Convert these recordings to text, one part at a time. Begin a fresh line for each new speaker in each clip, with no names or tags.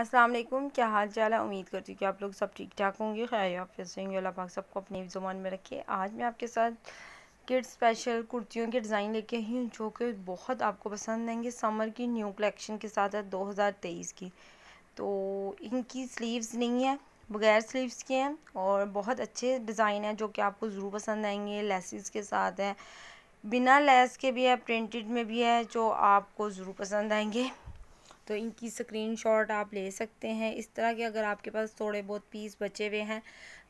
अस्सलाम वालेकुम क्या हाल चाल है उम्मीद करती हूँ कि आप लोग सब ठीक ठाक होंगे खैर आप फिर अल्लाह पाक सबको अपनी ज़ुबान में रखे आज मैं आपके साथ किड स्पेशल कुर्तियों के डिज़ाइन लेके आई हूँ जो कि बहुत आपको पसंद आएंगे समर की न्यू कलेक्शन के साथ है 2023 की तो इनकी स्लीव्स नहीं है बगैर स्लीव्स के हैं और बहुत अच्छे डिज़ाइन हैं जो कि आपको ज़रूर पसंद आएंगे लेसिस के साथ हैं बिना लेस के भी है प्रिंटेड में भी है जो आपको ज़रूर पसंद आएंगे तो इनकी स्क्रीनशॉट आप ले सकते हैं इस तरह के अगर आपके पास थोड़े बहुत पीस बचे हुए हैं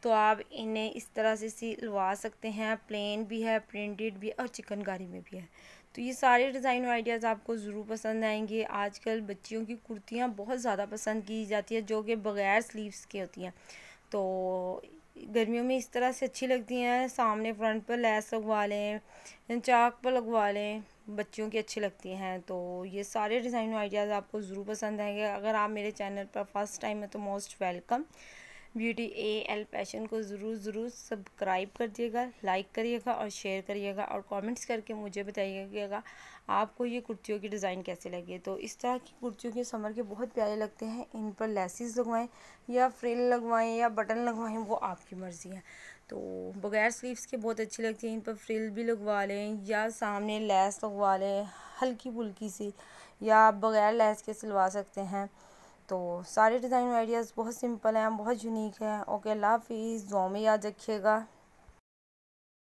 तो आप इन्हें इस तरह से सिलवा सकते हैं प्लेन भी है प्रिंटेड भी और चिकनकारी में भी है तो ये सारे डिज़ाइन आइडियाज़ आपको ज़रूर पसंद आएंगे आजकल बच्चियों की कुर्तियाँ बहुत ज़्यादा पसंद की जाती है जो कि बग़ैर स्लीव्स के होती हैं तो गर्मियों में इस तरह से अच्छी लगती हैं सामने फ्रंट पर लैस लगवा लें चाक पर लगवा लें बच्चियों की अच्छी लगती हैं तो ये सारे डिज़ाइन आइडियाज़ आपको ज़रूर पसंद आएंगे अगर आप मेरे चैनल पर फर्स्ट टाइम है तो most welcome beauty A L passion को ज़रूर ज़रूर सब्सक्राइब कर दिएगा लाइक करिएगा और शेयर करिएगा और कमेंट्स करके मुझे बताइएगा आपको ये कुर्तियों की डिज़ाइन कैसे लगे तो इस तरह की कुर्तियों के समर के बहुत प्यारे लगते हैं इन पर लेसिस लगवाएं या फ्रिल लगवाएं या बटन लगवाएं वो आपकी मर्ज़ी है तो बगैर स्लीव्स के बहुत अच्छी लगती है इन पर फ्रिल भी लगवा लें या सामने लेस लगवा लें हल्की फुल्की सी या बगैर लेस के सिलवा सकते हैं तो सारे डिज़ाइन आइडियाज़ बहुत सिंपल हैं बहुत यूनिक हैं ओके लाफ हाफिज़ दुआ में याद रखिएगा